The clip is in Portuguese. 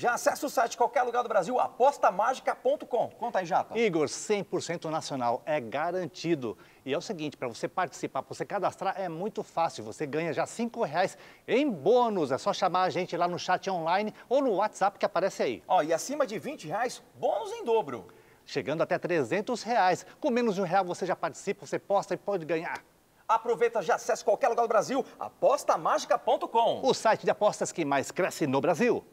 Já acessa o site qualquer lugar do Brasil, apostamagica.com. Conta aí, Japa. Igor, 100% nacional, é garantido. E é o seguinte, para você participar, para você cadastrar, é muito fácil. Você ganha já R$ reais em bônus. É só chamar a gente lá no chat online ou no WhatsApp que aparece aí. Ó, e acima de 20 reais, bônus em dobro. Chegando até 300 reais. Com menos de um real você já participa, você posta e pode ganhar. Aproveita já acessa qualquer lugar do Brasil, apostamagica.com. O site de apostas que mais cresce no Brasil.